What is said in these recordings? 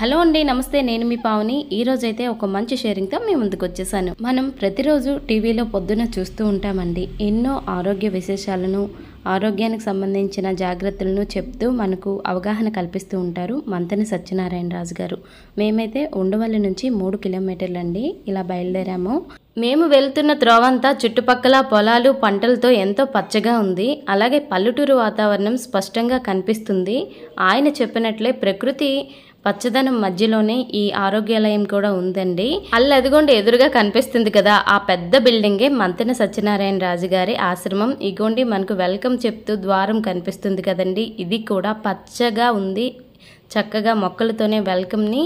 hello అండి నమస్తే నేను మీ పావుని ఈరోజైతే రోజైతే ఒక మంచి షేరింగ్తో మీ ముందుకు వచ్చేసాను మనం ప్రతిరోజు టీవీలో పొద్దున చూస్తూ ఉంటామండి ఎన్నో ఆరోగ్య విశేషాలను ఆరోగ్యానికి సంబంధించిన జాగ్రత్తలను చెప్తూ మనకు అవగాహన కల్పిస్తూ ఉంటారు మంతని సత్యనారాయణ రాజు గారు మేమైతే ఉండవల్లి నుంచి మూడు కిలోమీటర్లండి ఇలా బయలుదేరాము మేము వెళ్తున్న త్రోవంతా చుట్టుపక్కల పొలాలు పంటలతో ఎంతో పచ్చగా ఉంది అలాగే పల్లెటూరు వాతావరణం స్పష్టంగా కనిపిస్తుంది ఆయన చెప్పినట్లే ప్రకృతి పచ్చదనం మధ్యలోనే ఈ ఆరోగ్యాలయం కూడా ఉందండి అల్లు అదిగోండి ఎదురుగా కనిపిస్తుంది కదా ఆ పెద్ద బిల్డింగే మంతెన సత్యనారాయణ రాజు గారి ఆశ్రమం ఇగోండి మనకు వెల్కమ్ చెప్తూ ద్వారం కనిపిస్తుంది కదండి ఇది కూడా పచ్చగా ఉంది చక్కగా మొక్కలతోనే వెల్కమ్ని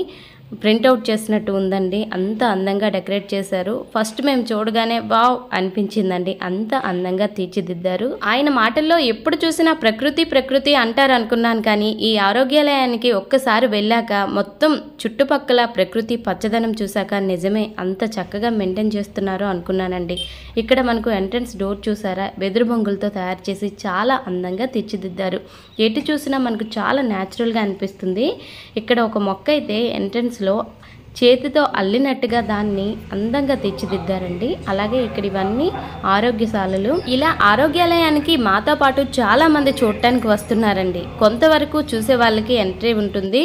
ప్రింట్అవుట్ చేసినట్టు ఉందండి అంత అందంగా డెకరేట్ చేశారు ఫస్ట్ మేము చూడగానే వావ్ అనిపించిందండి అంత అందంగా తీర్చిదిద్దారు ఆయన మాటల్లో ఎప్పుడు చూసినా ప్రకృతి ప్రకృతి అంటారు అనుకున్నాను కానీ ఈ ఆరోగ్యాలయానికి ఒక్కసారి వెళ్ళాక మొత్తం చుట్టుపక్కల ప్రకృతి పచ్చదనం చూశాక నిజమే అంత చక్కగా మెయింటైన్ చేస్తున్నారు అనుకున్నానండి ఇక్కడ మనకు ఎంట్రన్స్ డోర్ చూసారా వెదురు బొంగులతో తయారు చేసి చాలా అందంగా తీర్చిదిద్దారు ఎటు చూసినా మనకు చాలా న్యాచురల్గా అనిపిస్తుంది ఇక్కడ ఒక మొక్క అయితే ఎంట్రన్స్ డిజైన్స్లో చేతితో అల్లినట్టుగా దాన్ని అందంగా తెచ్చిదిద్దారండి అలాగే ఇక్కడ ఇవన్నీ ఆరోగ్యశాలలు ఇలా ఆరోగ్యాలయానికి మాతో పాటు చాలా మంది చూడటానికి వస్తున్నారండి కొంతవరకు చూసే వాళ్ళకి ఎంట్రీ ఉంటుంది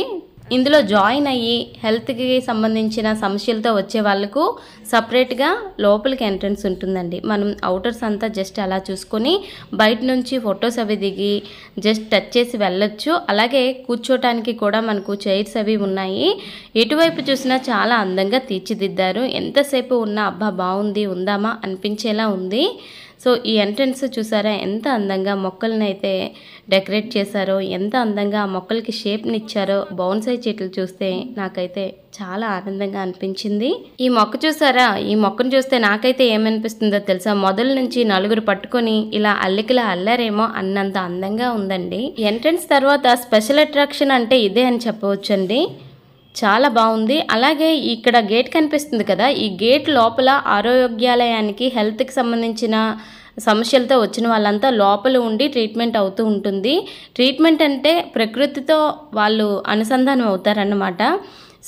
ఇందులో జాయిన్ అయ్యి హెల్త్కి సంబంధించిన సమస్యలతో వచ్చే వాళ్ళకు సపరేట్గా లోపలికి ఎంట్రన్స్ ఉంటుందండి మనం అవుటర్స్ అంతా జస్ట్ అలా చూసుకొని బయట నుంచి ఫొటోస్ అవి దిగి జస్ట్ టచ్ చేసి వెళ్ళొచ్చు అలాగే కూర్చోటానికి కూడా మనకు చైర్స్ అవి ఉన్నాయి ఎటువైపు చూసినా చాలా అందంగా తీర్చిదిద్దారు ఎంతసేపు ఉన్నా అబ్బా బాగుంది ఉందామా అనిపించేలా ఉంది సో ఈ ఎంట్రన్స్ చూసారా ఎంత అందంగా మొక్కలను అయితే డెకరేట్ చేశారో ఎంత అందంగా ఆ మొక్కలకి షేప్నిచ్చారో బౌన్సై చెట్లు చూస్తే నాకైతే చాలా ఆనందంగా అనిపించింది ఈ మొక్క చూసారా ఈ మొక్కను చూస్తే నాకైతే ఏమనిపిస్తుందో తెలుసా మొదల నుంచి నలుగురు పట్టుకొని ఇలా అల్లికలా అల్లారేమో అన్నంత అందంగా ఉందండి ఎంట్రన్స్ తర్వాత స్పెషల్ అట్రాక్షన్ అంటే ఇదే అని చెప్పవచ్చండి చాలా బాగుంది అలాగే ఇక్కడ గేట్ కనిపిస్తుంది కదా ఈ గేట్ లోపల ఆరోగ్యాలయానికి హెల్త్కి సంబంధించిన సమస్యలతో వచ్చిన వాళ్ళంతా లోపల ఉండి ట్రీట్మెంట్ అవుతూ ఉంటుంది ట్రీట్మెంట్ అంటే ప్రకృతితో వాళ్ళు అనుసంధానం అవుతారన్నమాట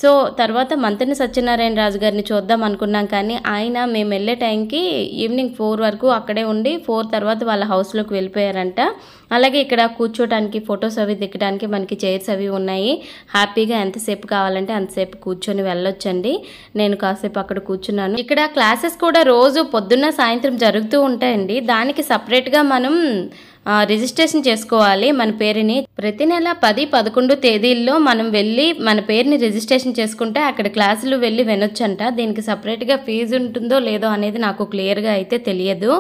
సో తర్వాత మంతెన సత్యనారాయణ రాజు గారిని చూద్దాం అనుకున్నాం కానీ ఆయన మేము వెళ్ళే టైంకి ఈవినింగ్ ఫోర్ వరకు అక్కడే ఉండి ఫోర్ తర్వాత వాళ్ళ హౌస్లోకి వెళ్ళిపోయారంట అలాగే ఇక్కడ కూర్చోటానికి ఫొటోస్ అవి దిక్కడానికి మనకి చైర్స్ అవి ఉన్నాయి హ్యాపీగా ఎంతసేపు కావాలంటే అంతసేపు కూర్చొని వెళ్ళొచ్చండి నేను కాసేపు అక్కడ కూర్చున్నాను ఇక్కడ క్లాసెస్ కూడా రోజు పొద్దున్న సాయంత్రం జరుగుతూ ఉంటాయండి దానికి సపరేట్గా మనం రిజిస్ట్రేషన్ చేసుకోవాలి మన పేరుని ప్రతి నెల పది పదకొండు తేదీల్లో మనం వెళ్ళి మన పేరుని రిజిస్ట్రేషన్ చేసుకుంటే అక్కడ క్లాసులు వెళ్ళి వినొచ్చంట దీనికి సపరేట్గా ఫీజు ఉంటుందో లేదో అనేది నాకు క్లియర్గా అయితే తెలియదు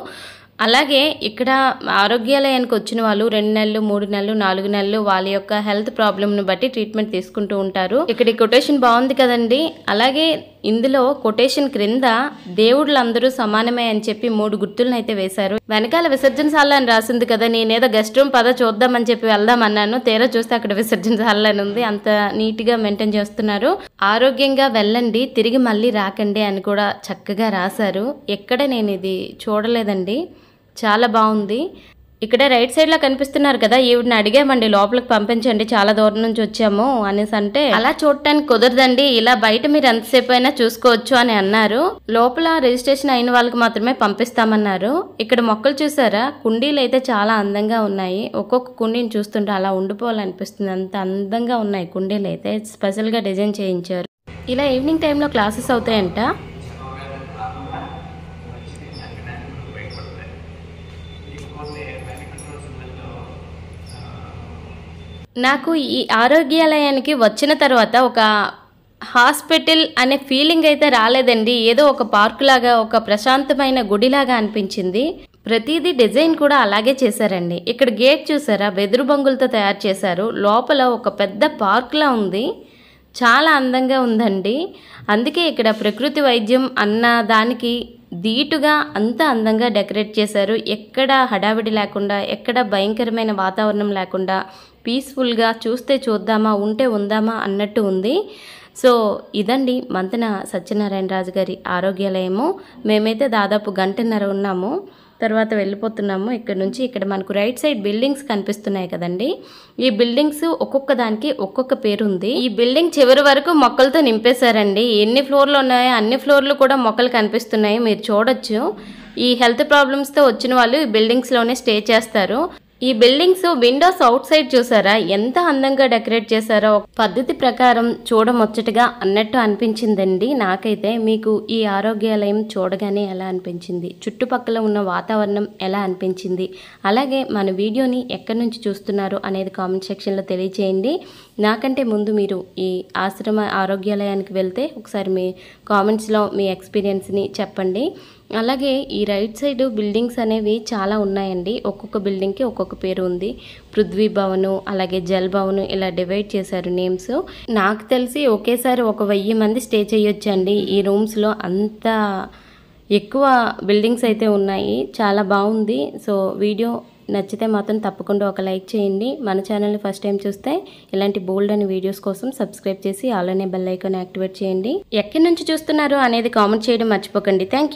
అలాగే ఇక్కడ ఆరోగ్యాలయానికి వచ్చిన వాళ్ళు రెండు నెలలు మూడు నెలలు నాలుగు నెలలు వాళ్ళ యొక్క హెల్త్ ప్రాబ్లమ్ను బట్టి ట్రీట్మెంట్ తీసుకుంటూ ఉంటారు ఇక్కడ కొటేషన్ బాగుంది కదండి అలాగే ఇందులో కొటేషన్ క్రింద దేవుళ్ళందరూ సమానమే అని చెప్పి మూడు గుర్తులను అయితే వేశారు వెనకాల విసర్జన విసర్జనశాల అని రాసింది కదా నేనేదో గెస్ట్ రూమ్ పద చూద్దామని చెప్పి వెళ్దామన్నాను తీరా చూస్తే అక్కడ విసర్జన విసర్జనశాల అని ఉంది అంత నీట్గా మెయింటైన్ చేస్తున్నారు ఆరోగ్యంగా వెళ్ళండి తిరిగి మళ్ళీ రాకండి అని కూడా చక్కగా రాశారు ఎక్కడ నేను ఇది చూడలేదండి చాలా బాగుంది ఇక్కడ రైట్ సైడ్లో కనిపిస్తున్నారు కదా ఈవిడిని అడిగామండి లోపలికి పంపించండి చాలా దూరం నుంచి వచ్చాము అనేసి అంటే అలా చూడటానికి కుదరదండి ఇలా బయట మీరు ఎంతసేపు అయినా చూసుకోవచ్చు అని అన్నారు లోపల రిజిస్ట్రేషన్ అయిన వాళ్ళకి మాత్రమే పంపిస్తామన్నారు ఇక్కడ మొక్కలు చూసారా కుండీలు అయితే చాలా అందంగా ఉన్నాయి ఒక్కొక్క కుండీని చూస్తుంటే అలా ఉండిపోవాలనిపిస్తుంది అంత అందంగా ఉన్నాయి కుండీలు అయితే స్పెషల్గా డిజైన్ చేయించారు ఇలా ఈవినింగ్ టైంలో క్లాసెస్ అవుతాయంట నాకు ఈ ఆరోగ్యాలయానికి వచ్చిన తర్వాత ఒక హాస్పిటల్ అనే ఫీలింగ్ అయితే రాలేదండి ఏదో ఒక పార్కు లాగా ఒక ప్రశాంతమైన గుడిలాగా అనిపించింది ప్రతిదీ డిజైన్ కూడా అలాగే చేశారండి ఇక్కడ గేట్ చూసారా బెదురు బొంగులతో తయారు చేశారు లోపల ఒక పెద్ద పార్క్లా ఉంది చాలా అందంగా ఉందండి అందుకే ఇక్కడ ప్రకృతి వైద్యం అన్న దానికి ధీటుగా అంత అందంగా డెకరేట్ చేశారు ఎక్కడ హడావిడి లేకుండా ఎక్కడ భయంకరమైన వాతావరణం లేకుండా పీస్ఫుల్గా చూస్తే చూద్దామా ఉంటే ఉందామా అన్నట్టు ఉంది సో ఇదండి మంతన సత్యనారాయణ రాజు గారి ఆరోగ్యాలయము మేమైతే దాదాపు గంటన్నర ఉన్నాము తర్వాత వెళ్ళిపోతున్నాము ఇక్కడ నుంచి ఇక్కడ మనకు రైట్ సైడ్ బిల్డింగ్స్ కనిపిస్తున్నాయి కదండి ఈ బిల్డింగ్స్ ఒక్కొక్క దానికి ఒక్కొక్క పేరు ఉంది ఈ బిల్డింగ్ చివరి వరకు మొక్కలతో నింపేశారండి ఎన్ని ఫ్లోర్లు ఉన్నాయో అన్ని ఫ్లోర్లు కూడా మొక్కలు కనిపిస్తున్నాయి మీరు చూడొచ్చు ఈ హెల్త్ ప్రాబ్లమ్స్తో వచ్చిన వాళ్ళు ఈ బిల్డింగ్స్లోనే స్టే చేస్తారు ఈ బిల్డింగ్స్ విండోస్ అవుట్ సైడ్ చూసారా ఎంత అందంగా డెకరేట్ చేశారో పద్ధతి ప్రకారం చూడముచ్చటగా అన్నట్టు అనిపించిందండి నాకైతే మీకు ఈ ఆరోగ్యాలయం చూడగానే ఎలా అనిపించింది చుట్టుపక్కల ఉన్న వాతావరణం ఎలా అనిపించింది అలాగే మన వీడియోని ఎక్కడి నుంచి చూస్తున్నారు అనేది కామెంట్ సెక్షన్లో తెలియచేయండి నాకంటే ముందు మీరు ఈ ఆశ్రమ ఆరోగ్యాలయానికి వెళ్తే ఒకసారి మీ కామెంట్స్లో మీ ఎక్స్పీరియన్స్ని చెప్పండి అలాగే ఈ రైట్ సైడ్ బిల్డింగ్స్ అనేవి చాలా ఉన్నాయండి ఒక్కొక్క బిల్డింగ్కి ఒక్కొక్క పేరు ఉంది పృథ్వీ భవను అలాగే జల్ భవన్ ఇలా డివైడ్ చేశారు నేమ్స్ నాకు తెలిసి ఒకేసారి ఒక వెయ్యి మంది స్టే చేయొచ్చండి ఈ రూమ్స్లో అంత ఎక్కువ బిల్డింగ్స్ అయితే ఉన్నాయి చాలా బాగుంది సో వీడియో నచ్చితే మాత్రం తప్పకుండా ఒక లైక్ చేయండి మన ఛానల్ని ఫస్ట్ టైం చూస్తే ఇలాంటి బోల్డ్ అని వీడియోస్ కోసం సబ్స్క్రైబ్ చేసి ఆలోనే బెల్ ఐకాన్ యాక్టివేట్ చేయండి ఎక్కడి నుంచి చూస్తున్నారు అనేది కామెంట్ చేయడం మర్చిపోకండి థ్యాంక్